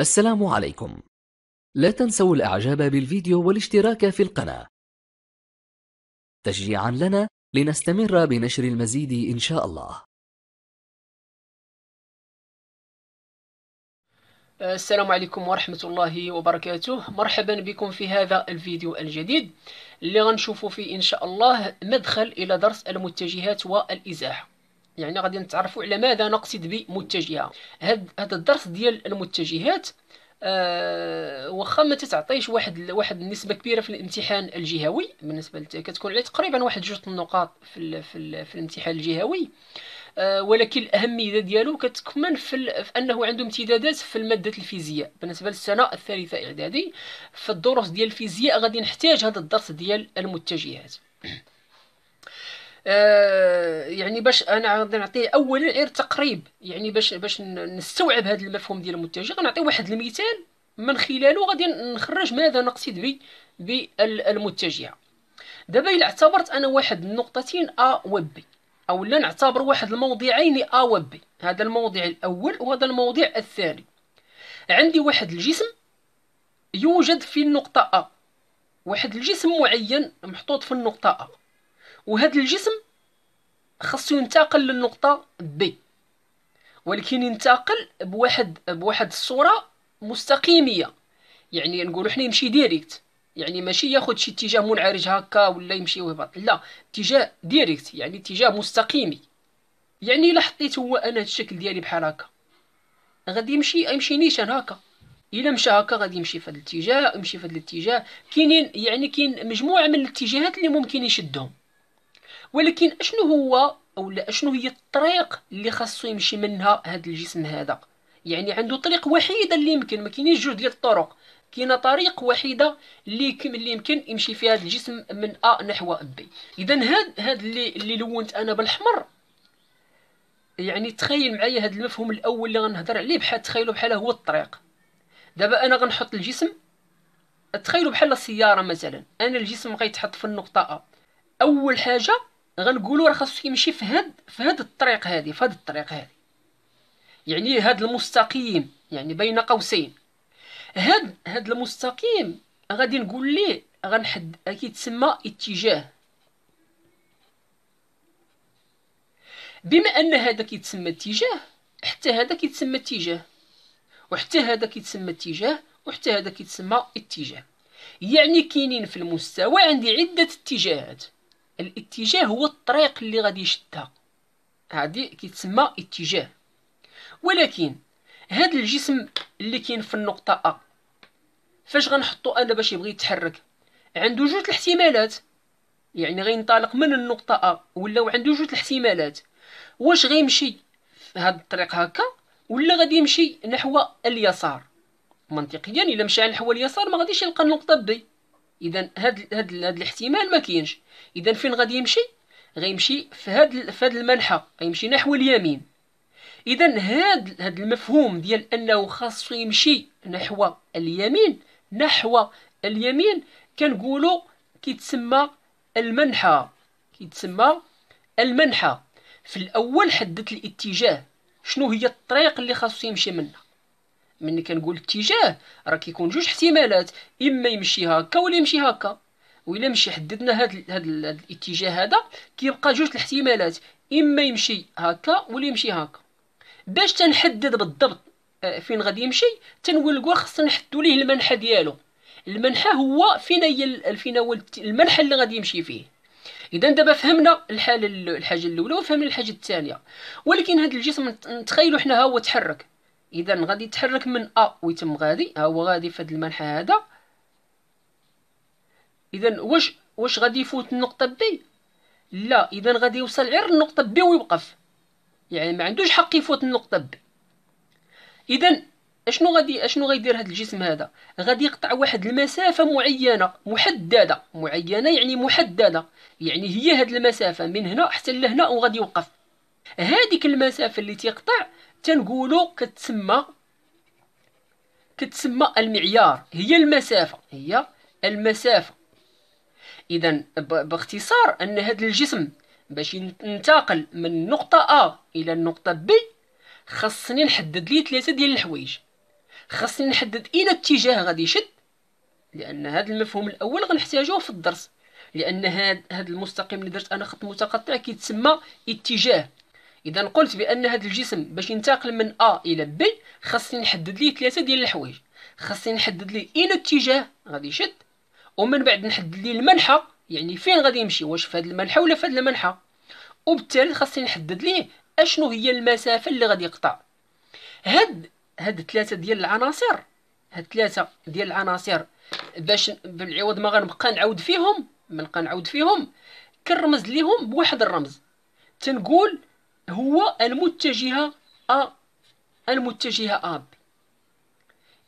السلام عليكم لا تنسوا الاعجاب بالفيديو والاشتراك في القناة تشجيعا لنا لنستمر بنشر المزيد إن شاء الله السلام عليكم ورحمة الله وبركاته مرحبا بكم في هذا الفيديو الجديد اللي غنشوفوا فيه إن شاء الله مدخل إلى درس المتجهات والإزاحة يعني غادي نتعرفوا على ماذا نقصد بمتجهه هذا الدرس ديال المتجهات أه واخا ما تتعطيش واحد واحد النسبه كبيره في الامتحان الجهوي بالنسبه لك كتكون عليه تقريبا واحد جوج النقاط في الـ في, الـ في الامتحان الجهوي أه ولكن الاهميه ديالو كتكمن في, في انه عنده امتدادات في الماده الفيزياء بالنسبه للسنه الثالثه اعدادي في الدروس ديال الفيزياء غادي نحتاج هذا الدرس ديال المتجهات آه، يعني باش انا غادي نعطي اولا غير تقريب يعني باش باش نستوعب هذا المفهوم ديال المتجه غنعطي واحد المثال من خلاله غادي نخرج ماذا نقصد به بالمتجهه دابا الا اعتبرت انا واحد النقطتين ا و بي اولا نعتبر واحد الموضعين ا و بي هذا الموضع الاول وهذا الموضع الثاني عندي واحد الجسم يوجد في النقطه ا واحد الجسم معين محطوط في النقطه ا وهذا الجسم خاصو ينتقل للنقطة بي ولكن ينتقل بواحد بواحد الصورة مستقيمية يعني نقولو حنا يمشي ديريكت يعني ماشي ياخد شي اتجاه منعرج هكا ولا يمشي ويهبط لا اتجاه ديريكت يعني اتجاه مستقيمي يعني الا حطيت هو انا الشكل ديالي بحال هكا غادي يمشي يمشي نيشان هكا الا مشى هكا غادي يمشي في هذا الاتجاه يمشي في هذا الاتجاه كاينين يعني كاين مجموعه من الاتجاهات اللي ممكن يشدهم ولكن اشنو هو او لا اشنو هي الطريق اللي خاصو يمشي منها هذا الجسم هذا يعني عنده طريق وحيده اللي يمكن ما كاينينش جوج ديال الطرق كاينه طريق وحيده اللي اللي يمكن يمشي فيها هذا الجسم من ا نحو بي اذا هذا هذا اللي اللي لونت انا بالاحمر يعني تخيل معايا هذا المفهوم الاول اللي غنهضر عليه بحال تخيلوا بحال هو الطريق دابا انا غنحط الجسم تخيلوا بحال السياره مثلا انا الجسم غيتحط في النقطه ا اول حاجه غنقولوا راه خاصو يمشي في هاد في هاد الطريق هذه في هاد الطريق هذه يعني هاد المستقيم يعني بين قوسين هاد هاد المستقيم غادي نقول ليه غنحد كيتسمى اتجاه بما ان هذا كيتسمى اتجاه حتى هذا كيتسمى اتجاه وحتى هذا كيتسمى اتجاه وحتى هذا كيتسمى اتجاه يعني كاينين في المستوى عندي عده اتجاهات الاتجاه هو الطريق اللي غادي يشدها هذه كيتسمى اتجاه ولكن هذا الجسم اللي كاين في النقطه ا فاش غنحطو انا باش يبغي يتحرك عنده جوج الاحتمالات يعني غينطلق من النقطه ا ولاو عنده جوج الاحتمالات واش غيمشي هاد الطريق هكا ولا غادي يمشي نحو اليسار منطقيا الا مشى نحو اليسار ما غاديش يلقى النقطه بي اذا هاد هاد هاد الاحتمال ما كاينش اذا فين غادي يمشي غيمشي في هاد في هاد المنحى غيمشي نحو اليمين اذا هاد هاد المفهوم ديال انه خاصو يمشي نحو اليمين نحو اليمين كنقولوا كيتسمى المنحى كيتسمى المنحى في الاول حددت الاتجاه شنو هي الطريق اللي خاصو يمشي منها ملي كنقول اتجاه راه كيكون جوج احتمالات اما يمشي هكا ولا يمشي هكا وإلا مشي حددنا هاد هاد الاتجاه هذا كيبقى جوج الاحتمالات اما يمشي هكا ولا يمشي هكا باش تنحدد بالضبط آه، فين غادي يمشي تنقول خصنا نحدوا ليه المنحى ديالو المنحى هو فين هي فين هو المنحى اللي غادي يمشي فيه اذا دابا فهمنا الحاله الحاجه الاولى وفهمنا الحاجه الثانيه ولكن هذا الجسم نتخيلو حنا ها هو تحرك اذا غادي يتحرك من ا ويتم غادي ها هو غادي في هذا المنحى هذا اذا واش واش غادي يفوت النقطه بي لا اذا غادي يوصل غير النقطه بي ويوقف يعني ما عندوش حق يفوت النقطه بي اذا اشنو غادي اشنو غيدير هذا الجسم هذا غادي يقطع واحد المسافه معينه محدده معينه يعني محدده يعني هي هذه المسافه من هنا حتى لهنا وغادي يوقف هذيك المسافه اللي تيقطع تنقولوا كتسمى كتسمى المعيار هي المسافه هي المسافه اذا باختصار ان هذا الجسم باش ينتقل من نقطه ا الى النقطه بي خاصني نحدد ليه ثلاثه ديال الحوايج خاصني نحدد الى اتجاه غادي يشد لان هذا المفهوم الاول غنحتاجوه في الدرس لان هذا المستقيم اللي درت انا خط متقطع كيتسمى اتجاه اذا قلت بان هذا الجسم باش ينتقل من ا الى ب خاصني نحدد ليه ثلاثه ديال الحوايج خاصني نحدد ليه اين الاتجاه غادي يشد ومن بعد نحدد ليه المنحى يعني فين غادي يمشي واش في هذا المنحى ولا في هذا المنحى وبالتالي خاصني نحدد ليه اشنو هي المسافه اللي غادي يقطع هاد هاد ثلاثه ديال العناصر هاد ثلاثه ديال العناصر باش بالعوض ما غنبقى نعاود فيهم ما نبقى نعاود فيهم كنرمز ليهم بواحد الرمز تنقول هو المتجهة أ المتجهة أب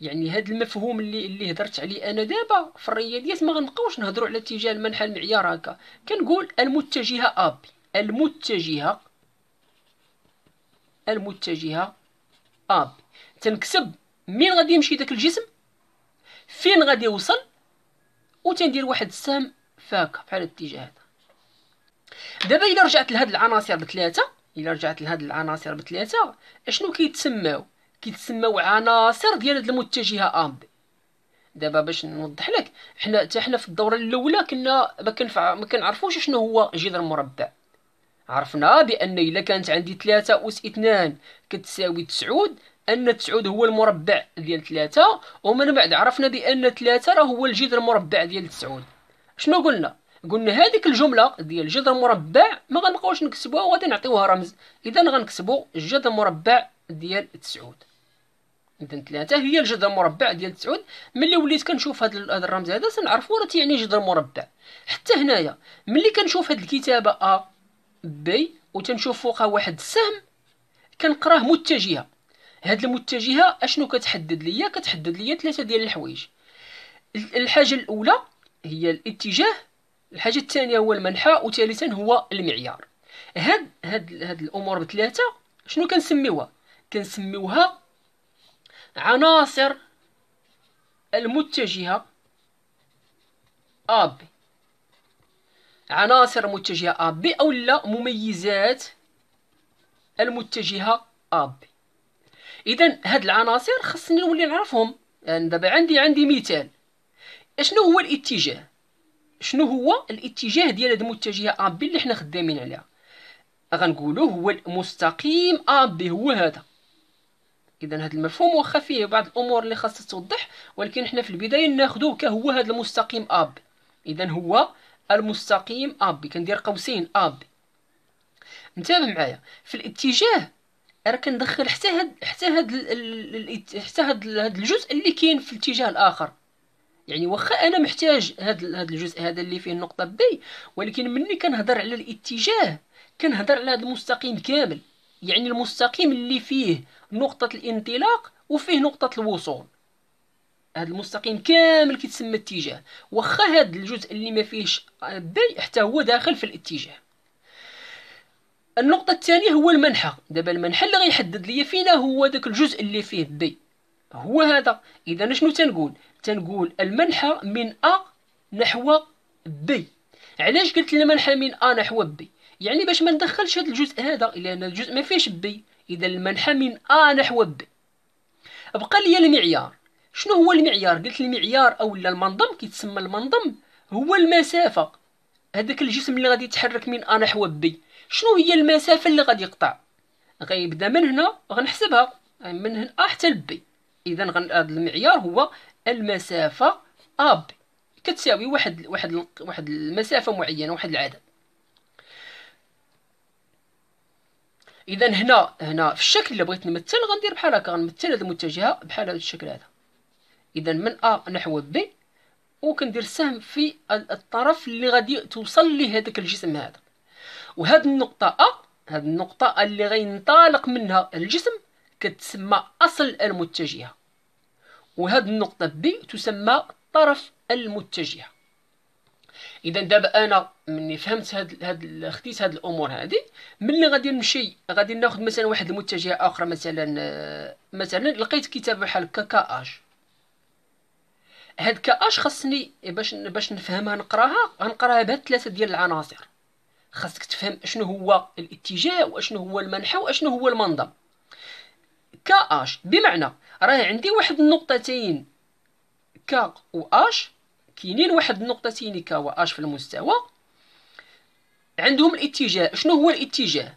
يعني هذا المفهوم اللي اللي هضرت عليه انا دابا في الرياضيات ما غنبقاوش نهضروا على اتجاه المنحى المعيار هكا كنقول المتجهه اب المتجهه المتجهه اب تنكسب مين غادي يمشي داك الجسم فين غادي يوصل وتندير واحد السهم فاك بحال الاتجاه هذا دابا الا رجعت لهاد العناصر بثلاثه الى رجعت لهاد العناصر بثلاثه اشنو كيتسماو كيتسماو عناصر ديال هاد المتجهه ام بي دابا باش نوضح لك حنا حتى حنا في الدوره الاولى كنا ما كنفع ما كنعرفوش شنو هو جذر مربع عرفنا بان الا كانت عندي 3 اس 2 كتساوي 9 ان 9 هو المربع ديال 3 ومن بعد عرفنا بان 3 راه هو الجذر المربع ديال 9 شنو قلنا قلنا هذيك الجمله ديال جذر مربع ما غنبقاوش نكتبوها وغادي نعطيوها رمز اذا غنكتبوا الجذر مربع ديال تسعود اذا تلاتة هي الجذر المربع ديال تسعود ملي وليت كنشوف هذا الرمز هذا سنعرفو راه تيعني جذر مربع حتى هنايا ملي كنشوف هاد الكتابه ا بي وتنشوف فوقها واحد السهم كنقراه متجهه هاد المتجهه اشنو كتحدد ليا كتحدد ليا ثلاثه ديال الحوايج الحاجه الاولى هي الاتجاه الحاجه الثانيه هو المنحى وثالثا هو المعيار هاد هاد هاد الامور بثلاثه شنو كنسميوها كنسميوها عناصر المتجهه اب عناصر متجهه اب او لا مميزات المتجهه اب اذا هاد العناصر خصني نولي نعرفهم يعني دابا عندي عندي مثال اشنو هو الاتجاه شنو هو الاتجاه ديال هذه المتجهه ا بي اللي حنا خدامين عليها غنقولوا هو المستقيم ا بي هو هذا اذا هذا المفهوم واخا فيه بعض الامور اللي خاصها توضح ولكن حنا في البدايه ناخذوه كهو هذا المستقيم ا بي اذا هو المستقيم ا بي كندير قوسين ا بي انتبه معايا في الاتجاه راه كندخل حتى هاد حتى هاد حتى هاد الجزء اللي كاين في الاتجاه الاخر يعني واخا انا محتاج هذا الجزء هذا اللي فيه النقطه بي ولكن ملي كنهضر على الاتجاه كنهضر على هذا المستقيم كامل يعني المستقيم اللي فيه نقطه الانطلاق وفيه نقطه الوصول هذا المستقيم كامل كيتسمى اتجاه واخا هذا الجزء اللي ما فيهش بي حتى هو داخل في الاتجاه النقطة الثانية هو المنحى دابا المنحى اللي غيحدد ليا فينا هو داك الجزء اللي فيه بي هو هذا اذا شنو تنقول تنقول المنحى من ا نحو بي علاش قلت المنحى من ا نحو بي يعني باش ما ندخلش هذا الجزء هذا لان الجزء ما فيهش بي اذا المنحى من ا نحو بي بقى لي المعيار شنو هو المعيار قلت المعيار او المنظم كيتسمى المنظم هو المسافه هذاك الجسم اللي غادي يتحرك من ا نحو بي شنو هي المسافه اللي غادي يقطع غيبدا من هنا غنحسبها من هنا حتى لبي اذا هذا المعيار هو المسافه اب كتساوي واحد واحد واحد المسافه معينه واحد العدد اذا هنا هنا في الشكل اللي بغيت نمثل غندير بحال هكا غنمثل هذا المتجهه بحال هذا الشكل هذا اذا من ا نحو بي وكندير السهم في الطرف اللي غادي توصل ليه هذاك الجسم هذا وهذه النقطه ا هاد النقطه اللي غينطلق منها الجسم كتسمى أصل المتجهة وهذا النقطة بي تسمى طرف المتجهة اذا دابا انا مني فهمت هاد هاد خديت هاد الامور هادي ملي غادي نمشي غادي ناخذ مثلا واحد المتجهه اخرى مثلا آه، مثلا لقيت كتاب بحال هكا كاش هاد كاش خاصني باش باش نفهمها نقراها غنقراها بهاد ثلاثه ديال العناصر خاصك تفهم شنو هو الاتجاه واشنو هو المنحى واشنو هو المنظم ك اش بمعنى راه عندي واحد النقطتين ك و اش كاينين واحد النقطتين ك و اش في المستوى عندهم الاتجاه شنو هو الاتجاه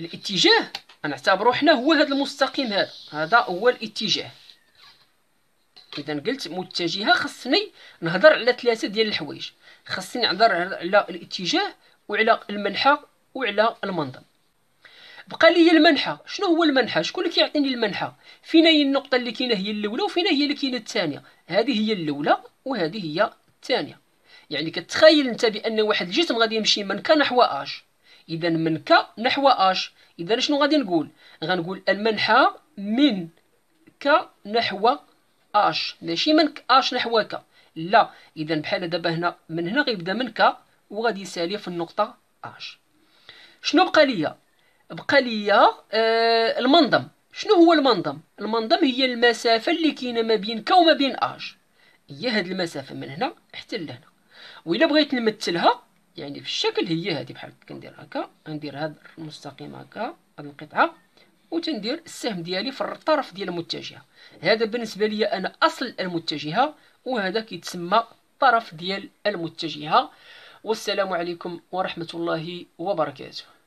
الاتجاه نعتبرو حنا هو هذا المستقيم هذا هذا هو الاتجاه اذا قلت متجهه خصني نهضر على ثلاثه ديال الحوايج خصني نهضر على الاتجاه وعلى المنحى وعلى المنظم بقى لي المنحه شنو هو المنحه شكون اللي كيعطيني المنحه فين هي النقطه اللي كاينه هي الاولى وفين هي اللي كاينه الثانيه هذه هي الاولى وهذه هي الثانيه يعني كتخيل انت بان واحد الجسم غادي يمشي من ك نحو اش اذا من ك نحو اش اذا شنو غادي نقول غنقول المنحه من ك نحو اش ماشي من اش نحو ك لا اذا بحال دابا هنا من هنا غيبدا من ك وغادي يسالي في النقطه اش شنو بقى ليا بقى ليا آه المنظم شنو هو المنظم المنظم هي المسافه اللي كاينه ما بينك وما بين اج هي هاد المسافه من هنا حتى لهنا والا بغيت نمثلها يعني في الشكل هي هذه بحال كندير هكا ندير هاد المستقيم هكا هاد القطعه وتندير السهم ديالي في الطرف ديال المتجهه هذا بالنسبه لي انا اصل المتجهه وهذا كيتسمى طرف ديال المتجهه والسلام عليكم ورحمه الله وبركاته